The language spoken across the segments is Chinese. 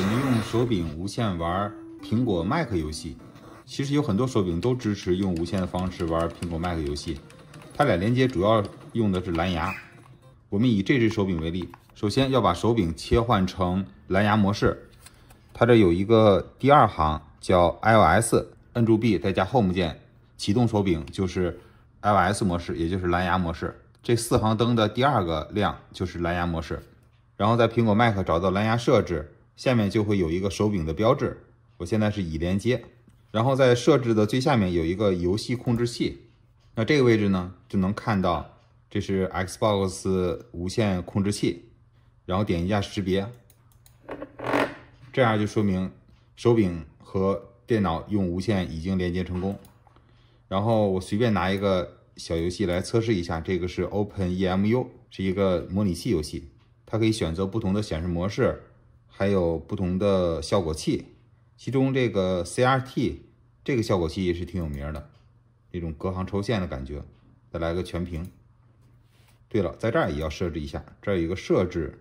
怎么用手柄无线玩苹果 Mac 游戏？其实有很多手柄都支持用无线的方式玩苹果 Mac 游戏。它俩连接主要用的是蓝牙。我们以这只手柄为例，首先要把手柄切换成蓝牙模式。它这有一个第二行叫 iOS，摁住 B 再加 Home 键启动手柄，就是 iOS 模式，也就是蓝牙模式。这四行灯的第二个亮就是蓝牙模式。然后在苹果 Mac 找到蓝牙设置。下面就会有一个手柄的标志。我现在是已连接，然后在设置的最下面有一个游戏控制器。那这个位置呢，就能看到这是 Xbox 无线控制器。然后点击一下识别，这样就说明手柄和电脑用无线已经连接成功。然后我随便拿一个小游戏来测试一下，这个是 OpenEMU，是一个模拟器游戏，它可以选择不同的显示模式。还有不同的效果器，其中这个 CRT 这个效果器也是挺有名的，那种隔行抽线的感觉。再来个全屏。对了，在这儿也要设置一下，这儿有一个设置，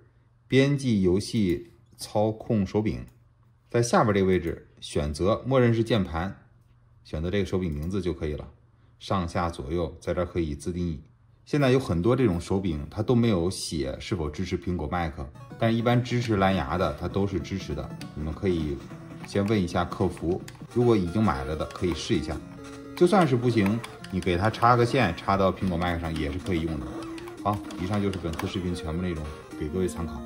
编辑游戏操控手柄，在下边这个位置选择默认是键盘，选择这个手柄名字就可以了。上下左右在这儿可以自定义。现在有很多这种手柄，它都没有写是否支持苹果 Mac，但一般支持蓝牙的，它都是支持的。你们可以先问一下客服，如果已经买了的，可以试一下。就算是不行，你给它插个线，插到苹果 Mac 上也是可以用的。好，以上就是本次视频全部内容，给各位参考。